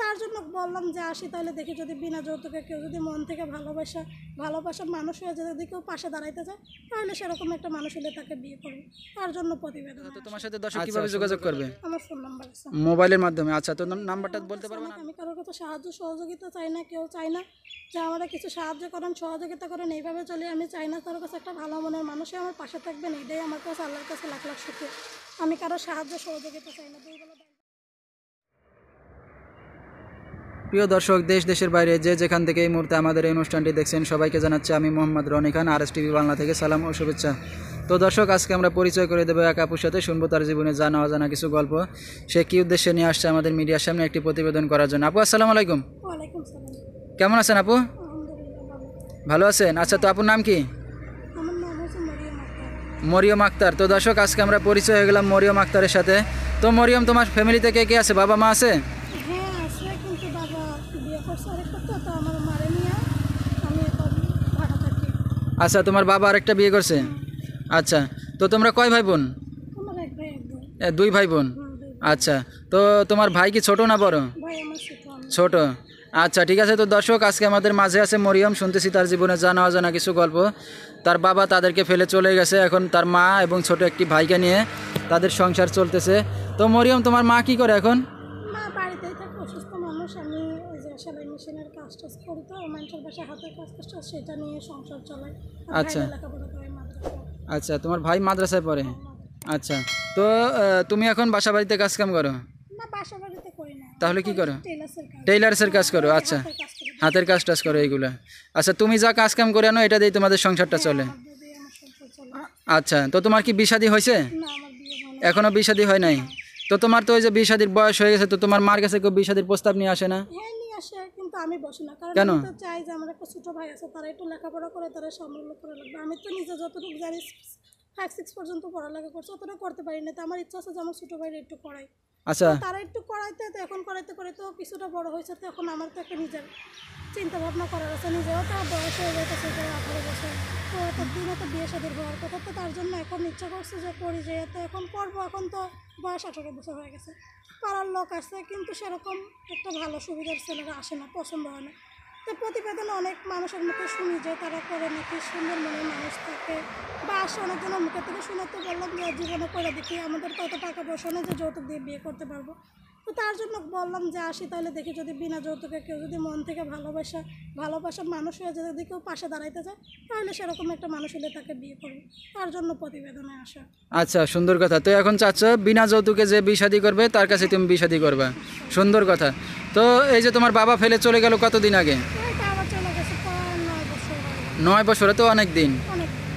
তার জন্য বললাম যে আসি তাহলে দেখি যদি বিনা যৌতুকে কেউ যদি মন থেকে ভালোবাসা ভালোবাসা মানুষ হয়ে যদি কেউ পাশে দাঁড়াইতে চায় তাহলে সেরকম একটা মানুষ হলে তাকে বিয়ে করবো তার জন্য প্রতিবেদন তোমার সাথে দর্শক আচ্ছা, কিভাবে আচ্ছা, যোগাযোগ আচ্ছা। করবে আমার ফোন নাম্বার আছে মোবাইলের মাধ্যমে আচ্ছা তো নাম্বারটা বলতে পারবো আমি কারোর কথা সাহায্য সহযোগিতা চাই না কেউ চাই না যে আমাদের কিছু সাহায্য করেন সহযোগিতা করেন এইভাবে চলে আমি চাই না কারোর কাছে একটা ভালো মনের মানুষই আমার পাশে থাকবেন এটাই আমার কাছে আল্লাহর কাছে লাখ লাখ সুখে আমি কারো সাহায্য সহযোগিতা চাই না দুই বেলা প্রিয় দর্শক দেশ দেশের বাইরে যে যেখান থেকে এই মুহূর্তে আমাদের এই অনুষ্ঠানটি দেখছেন সবাইকে জানাচ্ছি আমি মোহাম্মদ রনি খান আর টিভি বাংলা থেকে সালাম ও শুভেচ্ছা তো দর্শক আজকে আমরা পরিচয় করে দেবো এক আপুর সাথে শুনবো তার জীবনে জানা অজানা কিছু গল্প সে কী উদ্দেশ্যে নিয়ে আসছে আমাদের মিডিয়ার সামনে একটি প্রতিবেদন করার জন্য আপু আসসালামু আলাইকুম কেমন আছেন আপু ভালো আছেন আচ্ছা তো আপুর নাম কি মরিয়ম আক্তার তো দর্শক আজকে আমরা পরিচয় হয়ে গেলাম মরিয়ম আক্তারের সাথে তো মরিয়ম তোমার ফ্যামিলিতে কে কে আছে বাবা মা আছে আচ্ছা তোমার বাবা আরেকটা বিয়ে করছে আচ্ছা তো তোমরা কয় ভাই বোন দুই ভাই বোন আচ্ছা তো তোমার ভাই কি ছোট না বড় ছোট ছোট আচ্ছা ঠিক আছে তো দর্শক আজকে আমাদের মাঝে আছে মরিয়ম শুনতেছি তার জীবনে জানা অজানা কিছু গল্প তার বাবা তাদেরকে ফেলে চলে গেছে এখন তার মা এবং ছোট একটি ভাইকে নিয়ে তাদের সংসার চলতেছে তো মরিয়ম তোমার মা কি করে এখন আচ্ছা আচ্ছা তোমার ভাই মাদ্রাসায় পড়ে হ্যাঁ, আচ্ছা তো তুমি এখন বাসা বাড়িতে কাজ কাম করো তাহলে কি করো টেইলার্সের কাজ করো হ্যাঁ, আচ্ছা হাতের কাজ টাজ করো এইগুলো আচ্ছা তুমি যা কাজ কাম করে আনো এটা দিয়ে তোমাদের সংসারটা হ্যাঁ, চলে আচ্ছা তো তোমার কি বিষাদি হয়েছে এখনও বিষাদি হয় নাই তো তোমার তো ওই যে বিষাদির বয়স হয়ে গেছে তো তোমার মার কাছে কেউ বিষাদির প্রস্তাব নিয়ে আসে না তো আমি বসি না কারণ কেন? আমি তো চাই যে আমার একটা ছোট ভাই আছে তারা একটু লেখাপড়া করে তারা সামনে করে লাগবে আমি তো নিজে যতটুকু জানি ফাইভ সিক্স পর্যন্ত পড়ালেখা করছি অতটা করতে পারি না তো আমার ইচ্ছা আছে যে আমার ছোট ভাইয়ের একটু পড়াই আচ্ছা তারা একটু করাইতে তো এখন করাইতে করে তো কিছুটা বড় হয়েছে তো এখন আমার তো একটা নিজের চিন্তা ভাবনা করার আছে নিজেও তো বয়স হয়ে আঠারো বছর তো দিনে তো বিয়ে সাদের হওয়ার কথা তো তার জন্য এখন ইচ্ছা করছে যে করি যে তো এখন এখন তো বয়স আঠারো বছর হয়ে গেছে পাড়ার লোক আছে কিন্তু সেরকম একটা ভালো সুবিধার ছেলেরা আসে না পছন্দ হয় না তো প্রতিবেদন অনেক মানুষের মুখে শুনি যে তারা করে নাকি সুন্দর মনের মানুষ পাশে অনেকজনের মুখের থেকে শুনে বললাম যে জীবনে করে দেখি আমাদের তো অত টাকা পয়সা নেই যে যৌতুক দিয়ে বিয়ে করতে পারবো তো তার জন্য বললাম যে আসি তাহলে দেখি যদি বিনা যৌতুকে কেউ যদি মন থেকে ভালোবাসা ভালোবাসা মানুষ হয়ে যদি কেউ পাশে দাঁড়াইতে চায় তাহলে সেরকম একটা মানুষ হলে তাকে বিয়ে করবো তার জন্য প্রতিবেদনে আসা আচ্ছা সুন্দর কথা তো এখন চাচ্ছ বিনা যৌতুকে যে বিষাদি করবে তার কাছে তুমি বিষাদি করবে সুন্দর কথা তো এই যে তোমার বাবা ফেলে চলে গেল কতদিন আগে নয় বছর তো অনেক দিন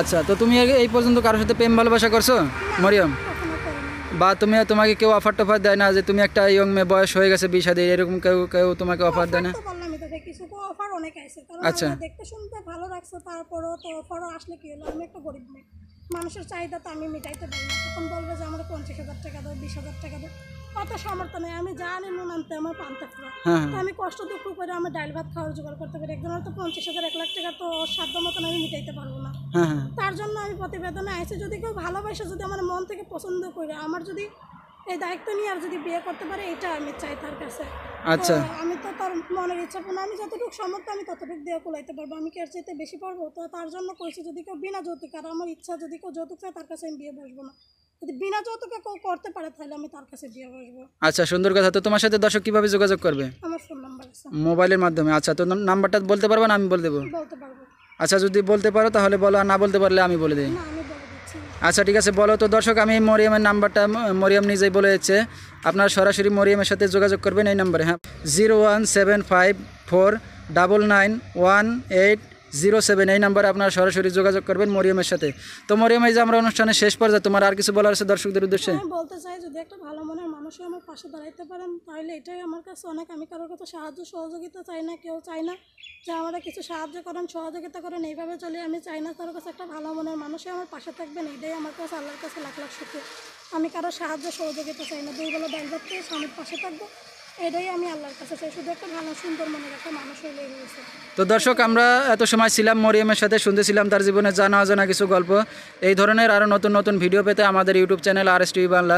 আচ্ছা তো তুমি এই পর্যন্ত কারোর সাথে প্রেম ভালোবাসা করছো মরিয়াম বা তুমি তোমাকে কেউ অফার টফার দেয় না যে তুমি একটা ইয়ং মেয়ে বয়স হয়ে গেছে বিশ হাজার এরকম কেউ কেউ তোমাকে অফার দেয় না আচ্ছা দেখতে শুনতে ভালো লাগছে তারপরও তো অফারও আসলে কি হলো আমি একটা গরিব মানুষের চাহিদা তো আমি মেটাইতে পারি না তখন বলবে যে আমার পঞ্চাশ হাজার টাকা দাও বিশ হাজার টাকা দেয় অত সামর্থ্য নেই আমি জানি নুন আনতে আমার হ্যাঁ, হ্যাঁ। আমি কষ্ট দুঃখ করে ডাল ভাত খাওয়ার জোগাড় করতে পারি একজনের তো পঞ্চাশ হাজার এক লাখ টাকা তো সাধ্য মতন আমি মিটাইতে পারবো না হ্যাঁ, তার জন্য আমি প্রতিবেদনে আইসি যদি কেউ ভালোবাসে যদি আমার মন থেকে পছন্দ করে আমার যদি এই দায়িত্ব নিয়ে আর যদি বিয়ে করতে পারে এটা আমি চাই তার কাছে আচ্ছা আমি তো তার মনের ইচ্ছা পূর্ণ আমি যতটুকু সমর্থ আমি ততটুকু দিয়ে কুলাইতে পারবো আমি কি আর চাইতে বেশি পারবো তো তার জন্য কইছি যদি কেউ বিনা যৌতুক আর আমার ইচ্ছা যদি কেউ যৌতুক চায় তার কাছে আমি বিয়ে বসবো না বিনা যৌতুকে কেউ করতে পারে তাহলে আমি তার কাছে দিয়ে বসবো আচ্ছা সুন্দর কথা তো তোমার সাথে দর্শক কিভাবে যোগাযোগ করবে আমার ফোন নাম্বার আছে মোবাইলের মাধ্যমে আচ্ছা তো নাম্বারটা বলতে পারবে না আমি বলে দেবো বলতে পারবো আচ্ছা যদি বলতে পারো তাহলে বলো আর না বলতে পারলে আমি বলে দিই আচ্ছা ঠিক আছে বলো তো দর্শক আমি মরিয়ামের নাম্বারটা মরিয়াম নিজেই বলে দিচ্ছে আপনারা সরাসরি মরিয়ামের সাথে যোগাযোগ করবেন এই নাম্বারে হ্যাঁ zero one seven five four double nine one eight zero seven এই নাম্বারে আপনারা সরাসরি যোগাযোগ করবেন মরিয়মের সাথে তো মরিয়ম এই যে আমরা অনুষ্ঠানে শেষ পর্যায়ে তোমার আর কিছু বলার আছে দর্শকদের উদ্দেশ্যে বলতে চাই যদি একটা ভালো মনের মানুষই আমার পাশে দাঁড়াইতে পারেন তাহলে এটাই আমার কাছে অনেক আমি কারোর কথা সাহায্য সহযোগিতা চাই না কেউ চাই না যে আমরা কিছু সাহায্য করেন সহযোগিতা করেন এইভাবে চলে আমি চাই না কারোর কাছে একটা ভালো মনের মানুষই আমার পাশে থাকবেন এটাই আমার কাছে আল্লাহর কাছে লাখ লাখ সুখে আমি কারো সাহায্য সহযোগিতা চাই না দুই বেলা ডাল থেকে স্বামীর পাশে থাকবো তো দর্শক আমরা এত সময় ছিলাম মরিয়মের সাথে শুনতেছিলাম তার জীবনে জানা অজানা কিছু গল্প এই ধরনের আরও নতুন নতুন ভিডিও পেতে আমাদের YouTube channel R S TV Bangla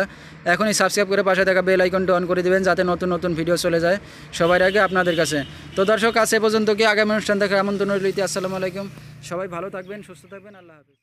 এখনই সাবস্ক্রাইব করে পাশে থাকা বেল আইকনটি অন করে দেবেন যাতে নতুন নতুন ভিডিও চলে যায় সবাই আগে আপনাদের কাছে তো দর্শক আছে পর্যন্ত কি আগামী অনুষ্ঠান দেখে আমন্ত্রণ রীতি আসসালামু আলাইকুম সবাই ভালো থাকবেন সুস্থ থাকবেন আল্লাহ হাফিজ